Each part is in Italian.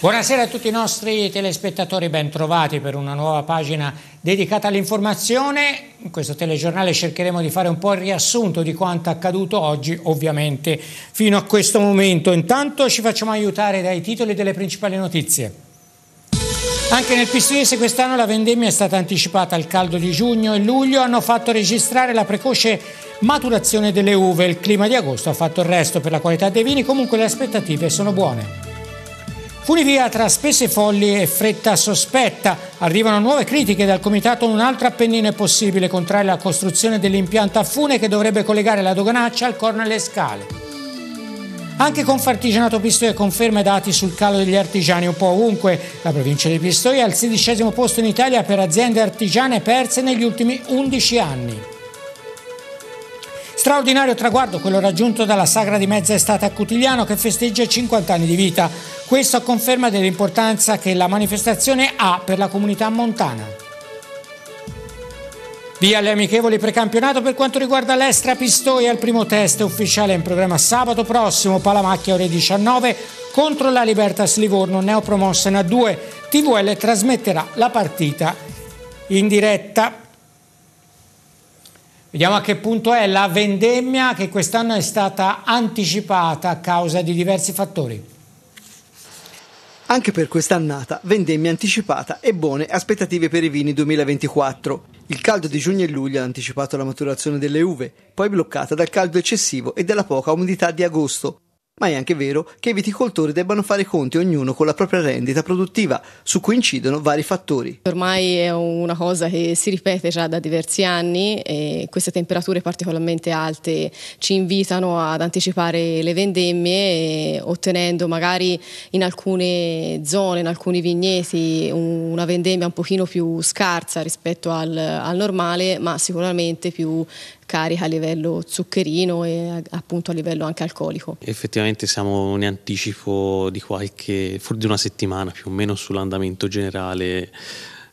Buonasera a tutti i nostri telespettatori, bentrovati per una nuova pagina dedicata all'informazione. In questo telegiornale cercheremo di fare un po' il riassunto di quanto accaduto oggi, ovviamente, fino a questo momento. Intanto ci facciamo aiutare dai titoli delle principali notizie. Anche nel Pistoiese quest'anno la vendemmia è stata anticipata al caldo di giugno e luglio, hanno fatto registrare la precoce maturazione delle uve. Il clima di agosto ha fatto il resto per la qualità dei vini, comunque le aspettative sono buone. Funivia tra spese folli e fretta sospetta. Arrivano nuove critiche dal comitato un altro appennino è possibile contrarre la costruzione dell'impianto a fune che dovrebbe collegare la doganaccia al corno alle scale. Anche Confartigianato Pistoia conferma i dati sul calo degli artigiani un po' ovunque. La provincia di Pistoia è al sedicesimo posto in Italia per aziende artigiane perse negli ultimi 11 anni. Straordinario traguardo quello raggiunto dalla sagra di mezza estate a Cutigliano che festeggia i 50 anni di vita. Questo a conferma dell'importanza che la manifestazione ha per la comunità montana. Via le amichevoli precampionato per quanto riguarda l'Estra Pistoia, il primo test ufficiale in programma sabato prossimo, Palamacchia ore 19 contro la Libertas Livorno, neopromossa in A2. TVL trasmetterà la partita in diretta. Vediamo a che punto è la vendemmia che quest'anno è stata anticipata a causa di diversi fattori. Anche per quest'annata, vendemmia anticipata e buone aspettative per i vini 2024. Il caldo di giugno e luglio ha anticipato la maturazione delle uve, poi bloccata dal caldo eccessivo e dalla poca umidità di agosto, ma è anche vero che i viticoltori debbano fare conti ognuno con la propria rendita produttiva, su cui incidono vari fattori. Ormai è una cosa che si ripete già da diversi anni e queste temperature particolarmente alte ci invitano ad anticipare le vendemmie ottenendo magari in alcune zone, in alcuni vigneti una vendemmia un pochino più scarsa rispetto al, al normale, ma sicuramente più carica a livello zuccherino e appunto a livello anche alcolico. Effettivamente siamo in anticipo di qualche, forse di una settimana più o meno sull'andamento generale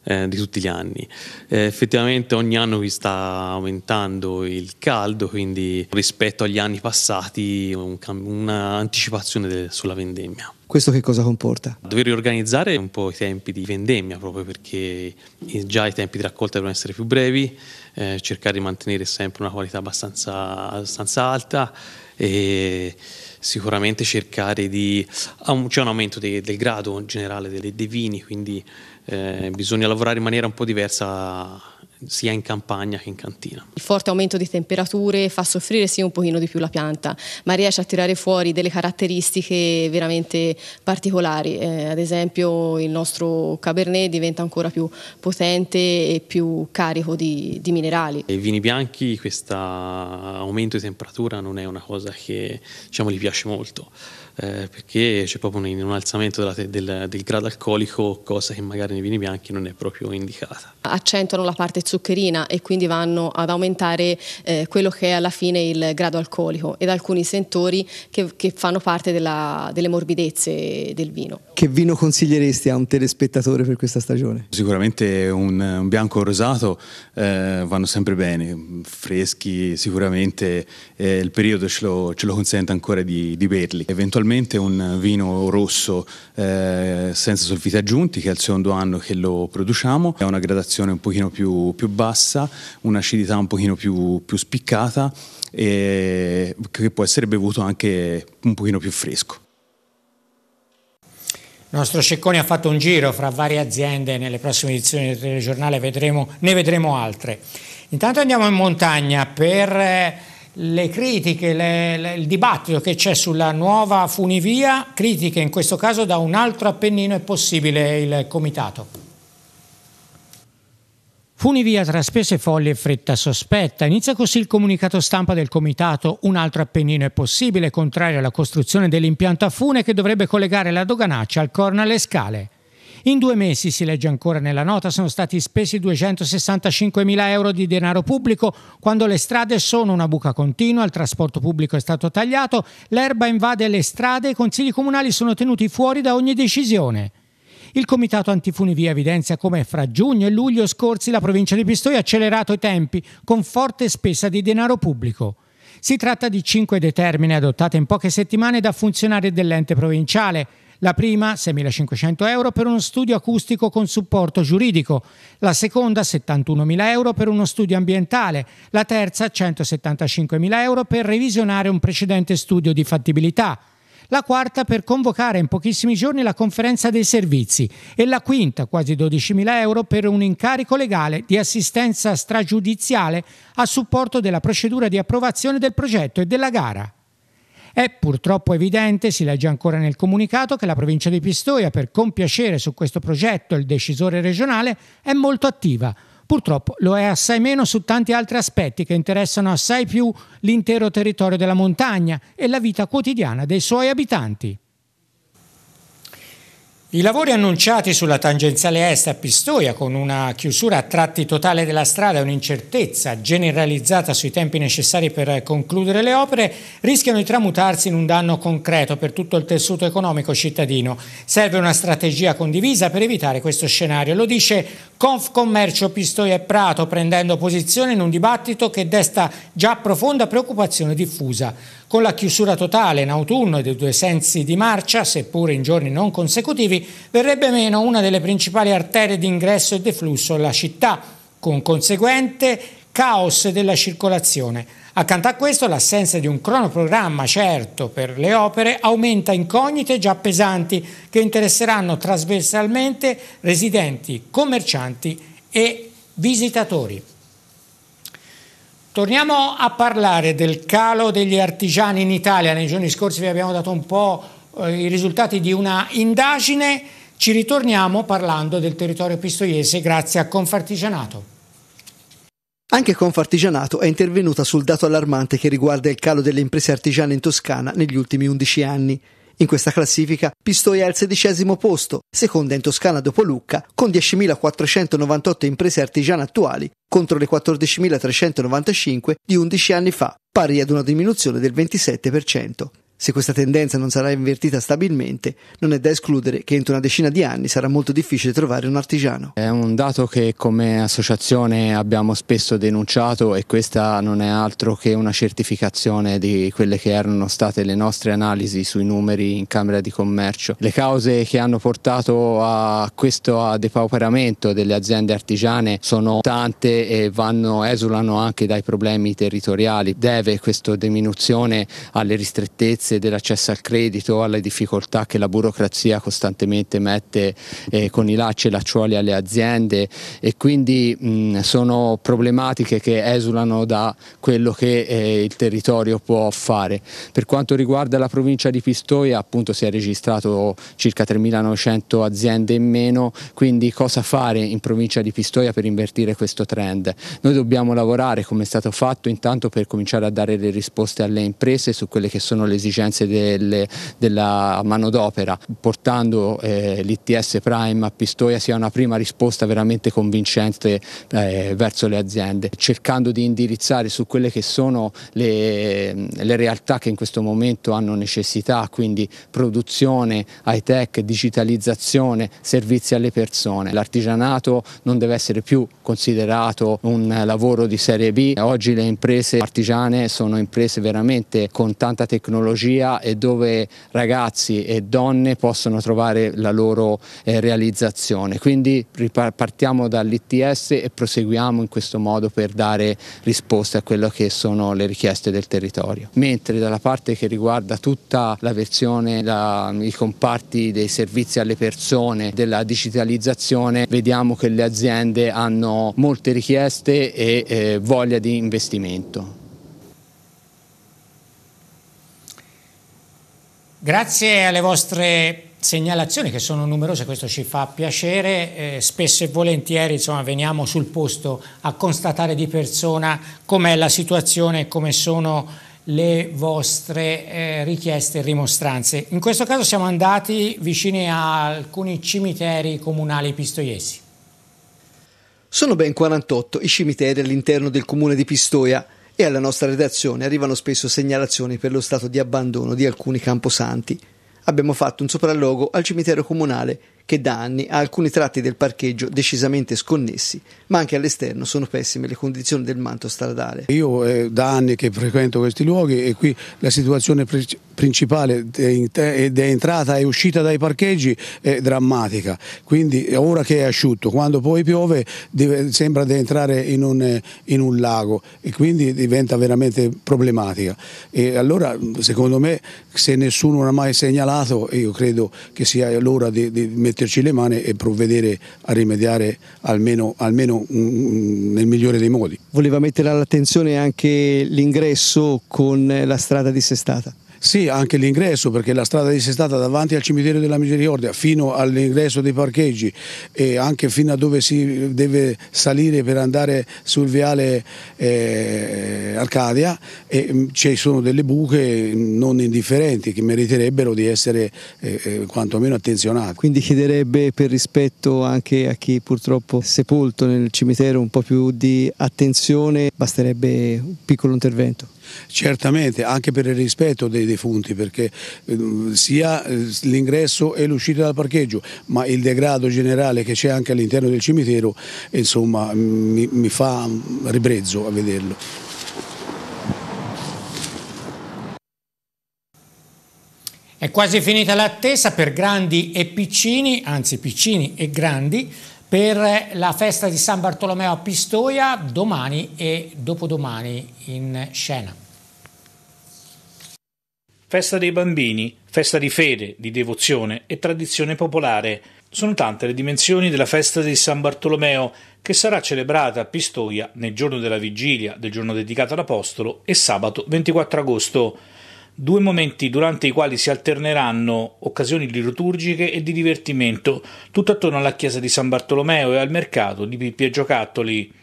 eh, di tutti gli anni. Eh, effettivamente ogni anno qui sta aumentando il caldo, quindi rispetto agli anni passati un, un'anticipazione de, sulla vendemmia. Questo che cosa comporta? Dover riorganizzare un po' i tempi di vendemmia proprio perché già i tempi di raccolta devono essere più brevi, eh, cercare di mantenere sempre una qualità abbastanza, abbastanza alta e sicuramente cercare di... c'è un aumento de, del grado generale dei, dei vini, quindi eh, bisogna lavorare in maniera un po' diversa sia in campagna che in cantina. Il forte aumento di temperature fa soffrire sì un pochino di più la pianta, ma riesce a tirare fuori delle caratteristiche veramente particolari. Eh, ad esempio il nostro Cabernet diventa ancora più potente e più carico di, di minerali. I vini bianchi questo aumento di temperatura non è una cosa che diciamo, gli piace molto eh, perché c'è proprio un, un alzamento della, del, del, grado alcolico, cosa che magari nei vini bianchi non è proprio indicata. Accentuano la parte zuccherina e quindi vanno ad aumentare eh, quello che è alla fine il grado alcolico ed alcuni sentori che, che fanno parte della, delle morbidezze del vino. Che vino consiglieresti a un telespettatore per questa stagione? Sicuramente un, un bianco rosato eh, vanno sempre bene, freschi sicuramente, eh, il periodo ce lo, ce lo, consente ancora di, di berli. Eventualmente attualmente un vino rosso eh, senza solfiti aggiunti che è il secondo anno che lo produciamo, è una gradazione un pochino più, più bassa, un'acidità un pochino più, più spiccata e che può essere bevuto anche un pochino più fresco. Il nostro Cecconi ha fatto un giro fra varie aziende, nelle prossime edizioni del telegiornale vedremo, ne vedremo altre. Intanto andiamo in montagna per eh, le critiche, le, le, il dibattito che c'è sulla nuova funivia, critiche in questo caso da un altro Appennino, è possibile il comitato. Funivia tra spese folli e fretta sospetta. Inizia così il comunicato stampa del comitato. Un altro appennino è possibile, contrario alla costruzione dell'impianto a fune che dovrebbe collegare la doganaccia al corno alle scale. In due mesi, si legge ancora nella nota, sono stati spesi 265 mila euro di denaro pubblico quando le strade sono una buca continua, il trasporto pubblico è stato tagliato, l'erba invade le strade e i consigli comunali sono tenuti fuori da ogni decisione. Il comitato antifunivia evidenzia come fra giugno e luglio scorsi la provincia di Pistoia ha accelerato i tempi con forte spesa di denaro pubblico. Si tratta di cinque determine adottate in poche settimane da funzionari dell'ente provinciale, la prima 6.500 euro per uno studio acustico con supporto giuridico, la seconda 71.000 euro per uno studio ambientale, la terza 175.000 euro per revisionare un precedente studio di fattibilità, la quarta per convocare in pochissimi giorni la conferenza dei servizi e la quinta, quasi 12.000 euro, per un incarico legale di assistenza stragiudiziale a supporto della procedura di approvazione del progetto e della gara. È purtroppo evidente, si legge ancora nel comunicato, che la provincia di Pistoia, per compiacere su questo progetto il decisore regionale, è molto attiva. Purtroppo lo è assai meno su tanti altri aspetti che interessano assai più l'intero territorio della montagna e la vita quotidiana dei suoi abitanti. I lavori annunciati sulla tangenziale est a Pistoia, con una chiusura a tratti totale della strada e un'incertezza generalizzata sui tempi necessari per concludere le opere, rischiano di tramutarsi in un danno concreto per tutto il tessuto economico cittadino. Serve una strategia condivisa per evitare questo scenario, lo dice Confcommercio Pistoia e Prato, prendendo posizione in un dibattito che desta già profonda preoccupazione diffusa. Con la chiusura totale in autunno dei due sensi di marcia, seppure in giorni non consecutivi, verrebbe meno una delle principali arterie di ingresso e deflusso alla città, con conseguente caos della circolazione. Accanto a questo l'assenza di un cronoprogramma certo per le opere aumenta incognite già pesanti che interesseranno trasversalmente residenti, commercianti e visitatori. Torniamo a parlare del calo degli artigiani in Italia. Nei giorni scorsi vi abbiamo dato un po' eh, i risultati di una indagine. Ci ritorniamo parlando del territorio pistoiese grazie a Confartigianato. Anche Confartigianato è intervenuta sul dato allarmante che riguarda il calo delle imprese artigiane in Toscana negli ultimi 11 anni. In questa classifica Pistoia è al sedicesimo posto, seconda in Toscana dopo Lucca, con 10.498 imprese artigiane attuali contro le 14.395 di 11 anni fa, pari ad una diminuzione del 27%. Se questa tendenza non sarà invertita stabilmente, non è da escludere che entro una decina di anni sarà molto difficile trovare un artigiano. È un dato che come associazione abbiamo spesso denunciato e questa non è altro che una certificazione di quelle che erano state le nostre analisi sui numeri in Camera di Commercio. Le cause che hanno portato a questo depauperamento delle aziende artigiane sono tante e vanno, esulano anche dai problemi territoriali. Deve questa diminuzione alle ristrettezze incertezze dell'accesso al credito, alle difficoltà che la burocrazia costantemente mette eh, con i lacci e lacciuoli alle aziende e quindi mh, sono problematiche che esulano da quello che eh, il territorio può fare. Per quanto riguarda la provincia di Pistoia appunto si è registrato circa 3.900 aziende in meno, quindi cosa fare in provincia di Pistoia per invertire questo trend? Noi dobbiamo lavorare come è stato fatto intanto per cominciare a dare le risposte alle imprese su quelle che sono le esigenze inefficienze del, della manodopera, portando eh, l'ITS Prime a Pistoia sia una prima risposta veramente convincente eh, verso le aziende, cercando di indirizzare su quelle che sono le, le realtà che in questo momento hanno necessità, quindi produzione, high tech, digitalizzazione, servizi alle persone. L'artigianato non deve essere più considerato un lavoro di serie B, oggi le imprese artigiane sono imprese veramente con tanta tecnologia tecnologia e dove ragazzi e donne possono trovare la loro eh, realizzazione. Quindi partiamo dall'ITS e proseguiamo in questo modo per dare risposte a quelle che sono le richieste del territorio. Mentre dalla parte che riguarda tutta la versione, la, i comparti dei servizi alle persone, della digitalizzazione, vediamo che le aziende hanno molte richieste e eh, voglia di investimento. Grazie alle vostre segnalazioni che sono numerose, questo ci fa piacere, eh, spesso e volentieri insomma, veniamo sul posto a constatare di persona com'è la situazione e come sono le vostre eh, richieste e rimostranze. In questo caso siamo andati vicini a alcuni cimiteri comunali pistoiesi. Sono ben 48 i cimiteri all'interno del comune di Pistoia e alla nostra redazione arrivano spesso segnalazioni per lo stato di abbandono di alcuni camposanti. Abbiamo fatto un sopralluogo al cimitero comunale che da anni ha alcuni tratti del parcheggio decisamente sconnessi, ma anche all'esterno sono pessime le condizioni del manto stradale. Io eh, da anni che frequento questi luoghi e qui la situazione principale ed è entrata e uscita dai parcheggi è drammatica, quindi ora che è asciutto, quando poi piove deve, sembra di entrare in un, in un, lago e quindi diventa veramente problematica. E allora secondo me se nessuno non ha mai segnalato, io credo che sia l'ora di, di mettere metterci le mani e provvedere a rimediare almeno, almeno um, nel migliore dei modi. Voleva mettere all'attenzione anche l'ingresso con la strada dissestata? Sì, anche l'ingresso, perché la strada di Sestata davanti al cimitero della Misericordia fino all'ingresso dei parcheggi e anche fino a dove si deve salire per andare sul viale eh, Arcadia mm, ci sono delle buche mm, non indifferenti che meriterebbero di essere eh, eh, quantomeno attenzionate. Quindi chiederebbe per rispetto anche a chi purtroppo è sepolto nel cimitero un po' più di attenzione, basterebbe un piccolo intervento. Certamente, anche per il rispetto dei defunti perché eh, sia eh, l'ingresso e l'uscita dal parcheggio ma il degrado generale che c'è anche all'interno del cimitero insomma mi, mi fa ribrezzo a vederlo. È quasi finita l'attesa per grandi e piccini, anzi piccini e grandi, per la festa di San Bartolomeo a Pistoia domani e dopodomani in scena festa dei bambini, festa di fede, di devozione e tradizione popolare. Sono tante le dimensioni della festa di San Bartolomeo, che sarà celebrata a Pistoia nel giorno della vigilia, del giorno dedicato all'Apostolo, e sabato 24 agosto. Due momenti durante i quali si alterneranno occasioni liturgiche e di divertimento, tutto attorno alla chiesa di San Bartolomeo e al mercato di Pippi e Giocattoli.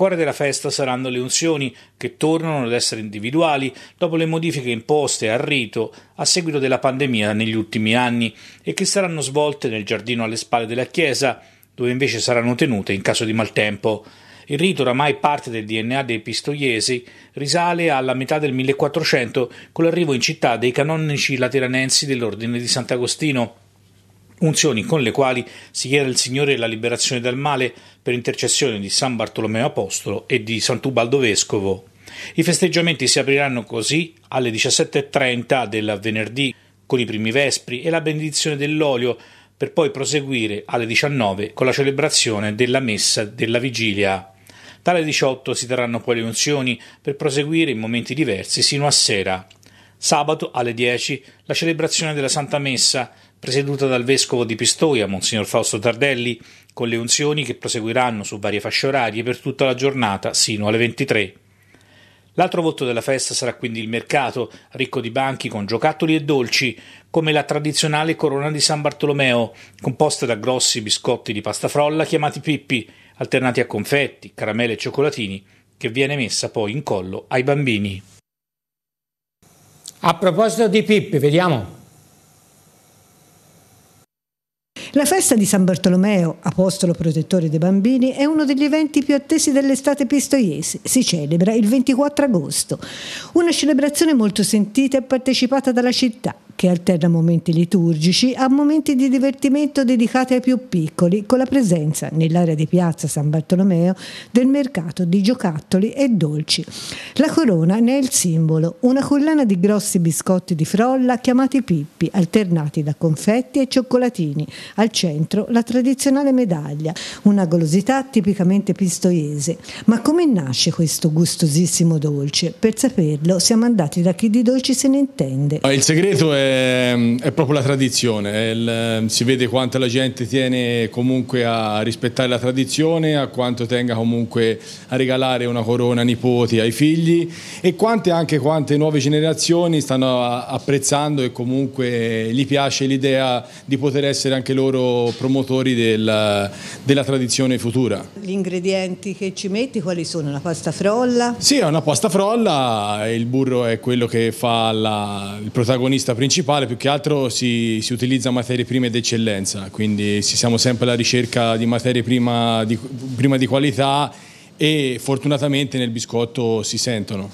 Cuore della festa saranno le unzioni, che tornano ad essere individuali dopo le modifiche imposte al rito a seguito della pandemia negli ultimi anni e che saranno svolte nel giardino alle spalle della chiesa, dove invece saranno tenute in caso di maltempo. Il rito, oramai parte del DNA dei pistoiesi, risale alla metà del 1400 con l'arrivo in città dei canonici lateranensi dell'ordine di Sant'Agostino unzioni con le quali si chiede al Signore la liberazione dal male per intercessione di San Bartolomeo Apostolo e di Sant'Ubaldo Vescovo. I festeggiamenti si apriranno così alle 17.30 del venerdì con i primi vespri e la benedizione dell'olio per poi proseguire alle 19 con la celebrazione della messa della vigilia. Dalle 18 si daranno poi le unzioni per proseguire in momenti diversi sino a sera. Sabato alle 10 la celebrazione della Santa Messa presieduta dal vescovo di Pistoia, Monsignor Fausto Tardelli, con le unzioni che proseguiranno su varie fasce orarie per tutta la giornata sino alle 23. L'altro volto della festa sarà quindi il mercato, ricco di banchi con giocattoli e dolci, come la tradizionale corona di San Bartolomeo, composta da grossi biscotti di pasta frolla chiamati pippi, alternati a confetti, caramelle e cioccolatini, che viene messa poi in collo ai bambini. A proposito di pippi, vediamo. La festa di San Bartolomeo, apostolo protettore dei bambini, è uno degli eventi più attesi dell'estate pistoiese. Si celebra il 24 agosto, una celebrazione molto sentita e partecipata dalla città che alterna momenti liturgici a momenti di divertimento dedicati ai più piccoli, con la presenza nell'area di piazza San Bartolomeo del mercato di giocattoli e dolci. La corona ne è il simbolo, una collana di grossi biscotti di frolla chiamati pippi, alternati da confetti e cioccolatini, al centro la tradizionale medaglia, una golosità tipicamente pistoiese. Ma come nasce questo gustosissimo dolce? Per saperlo siamo andati da chi di dolci se ne intende. Ah, il segreto è Ehm, è, proprio la tradizione, il, ehm, si vede quanto la gente tiene comunque a rispettare la tradizione, a quanto tenga comunque a regalare una corona ai nipoti, ai figli e quante anche quante nuove generazioni stanno apprezzando e comunque gli piace l'idea di poter essere anche loro promotori del, della tradizione futura. Gli ingredienti che ci metti quali sono? La pasta frolla? Sì, è una pasta frolla, il burro è quello che fa la, il protagonista principale principale, più che altro si, si utilizza materie prime d'eccellenza, quindi si siamo sempre alla ricerca di materie prime di, prima di qualità e fortunatamente nel biscotto si sentono.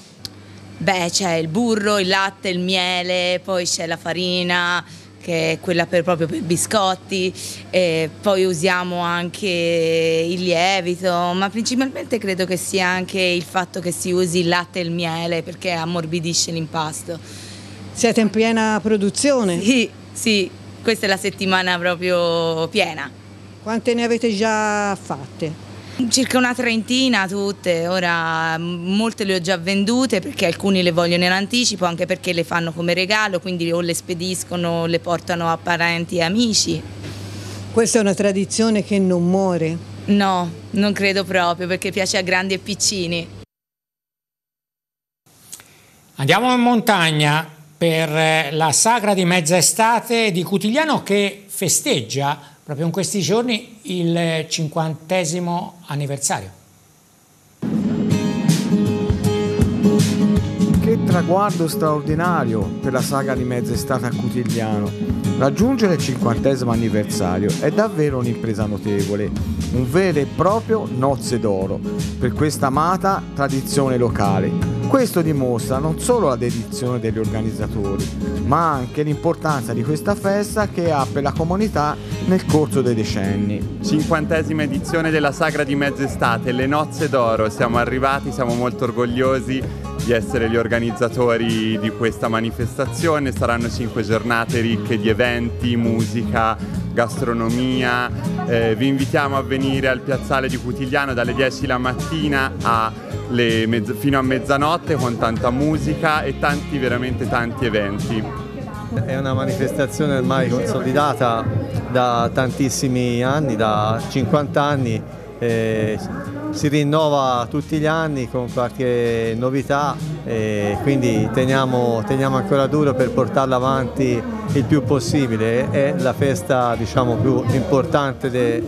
Beh, c'è il burro, il latte, il miele, poi c'è la farina, che è quella per, proprio per biscotti, e poi usiamo anche il lievito, ma principalmente credo che sia anche il fatto che si usi il latte e il miele perché ammorbidisce l'impasto. Siete in piena produzione? Sì, sì, questa è la settimana proprio piena. Quante ne avete già fatte? Circa una trentina tutte, ora molte le ho già vendute perché alcuni le vogliono in anticipo anche perché le fanno come regalo, quindi o le spediscono o le portano a parenti e amici. Questa è una tradizione che non muore? No, non credo proprio perché piace a grandi e piccini. Andiamo in montagna, per eh, la sagra di mezza estate di Cutigliano che festeggia proprio in questi giorni il eh, cinquantesimo anniversario. Che traguardo straordinario per la saga di mezza estate a Cutigliano. Raggiungere il cinquantesimo anniversario è davvero un'impresa notevole, un vero e proprio nozze d'oro per questa amata tradizione locale. Questo dimostra non solo la dedizione degli organizzatori, ma anche l'importanza di questa festa che ha per la comunità nel corso dei decenni. Cinquantesima edizione della Sagra di Mezz'estate, le nozze d'oro, siamo arrivati, siamo molto orgogliosi di essere gli organizzatori di questa manifestazione. Saranno cinque giornate ricche di eventi, musica, gastronomia. Eh, vi invitiamo a venire al piazzale di Cutigliano dalle 10 la mattina mezz- fino a mezzanotte con tanta musica e tanti, veramente tanti eventi. È una manifestazione ormai consolidata da tantissimi anni, da 50 anni. Eh, si rinnova tutti gli anni con qualche novità e quindi teniamo, teniamo ancora duro per portarla avanti il più possibile. È la festa diciamo, più importante de,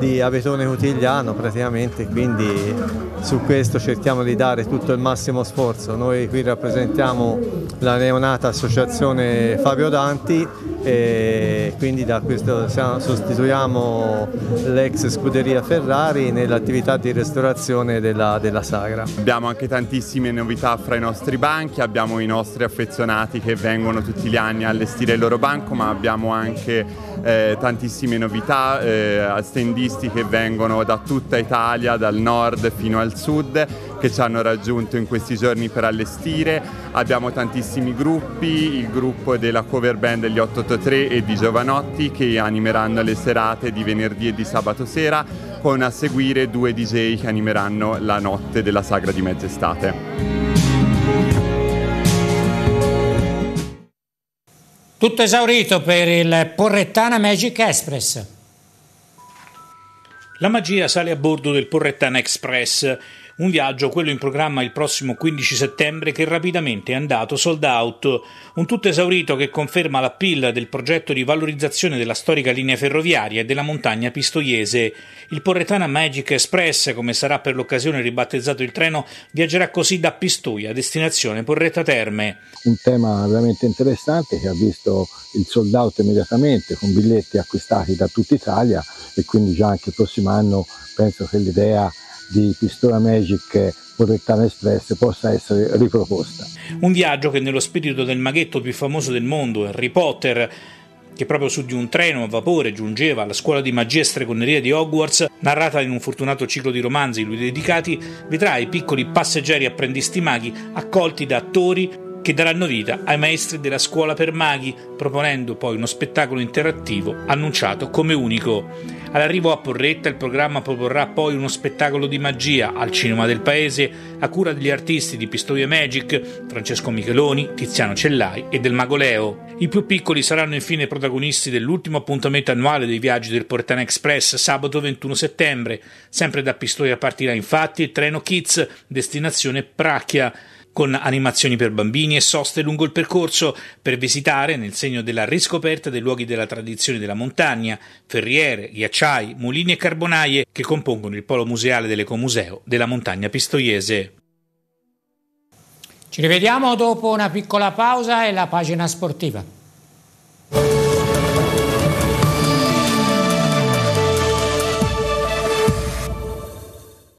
di Avetone Cutigliano praticamente, quindi su questo cerchiamo di dare tutto il massimo sforzo. Noi qui rappresentiamo la neonata associazione Fabio Danti e quindi da questo, sostituiamo l'ex scuderia Ferrari nell'attività di restaurazione della, della sagra. Abbiamo anche tantissime novità fra i nostri banchi, abbiamo i nostri affezionati che vengono tutti gli anni a allestire il loro banco ma abbiamo anche eh, tantissime novità, eh, stendisti che vengono da tutta Italia, dal nord fino al sud che ci hanno raggiunto in questi giorni per allestire, abbiamo tantissimi gruppi, il gruppo della cover band degli 883 e di Giovanotti che animeranno le serate di venerdì e di sabato sera, con a seguire due DJ che animeranno la notte della sagra di mezz'estate. Tutto esaurito per il Porrettana Magic Express. La magia sale a bordo del Porrettana Express un viaggio, quello in programma il prossimo 15 settembre, che rapidamente è andato sold out. Un tutto esaurito che conferma l'appeal del progetto di valorizzazione della storica linea ferroviaria e della montagna pistoiese. Il Porretana Magic Express, come sarà per l'occasione ribattezzato il treno, viaggerà così da Pistoia a destinazione Porretta Terme. Un tema veramente interessante che ha visto il sold out immediatamente con biglietti acquistati da tutta Italia e quindi già anche il prossimo anno penso che l'idea di Pistola Magic Porrettana Express possa essere riproposta. Un viaggio che nello spirito del maghetto più famoso del mondo, Harry Potter, che proprio su di un treno a vapore giungeva alla scuola di magia e stregoneria di Hogwarts, narrata in un fortunato ciclo di romanzi lui dedicati, vedrà i piccoli passeggeri apprendisti maghi accolti da attori che daranno vita ai maestri della scuola per maghi, proponendo poi uno spettacolo interattivo annunciato come unico. All'arrivo a Porretta il programma proporrà poi uno spettacolo di magia al cinema del paese a cura degli artisti di Pistoia Magic, Francesco Micheloni, Tiziano Cellai e del Magoleo. I più piccoli saranno infine protagonisti dell'ultimo appuntamento annuale dei viaggi del Portana Express sabato 21 settembre. Sempre da Pistoia partirà infatti il treno Kids destinazione Pracchia con animazioni per bambini e soste lungo il percorso per visitare nel segno della riscoperta dei luoghi della tradizione della montagna, ferriere, ghiacciai, mulini e carbonaie che compongono il polo museale dell'Ecomuseo della montagna pistoiese. Ci rivediamo dopo una piccola pausa e la pagina sportiva.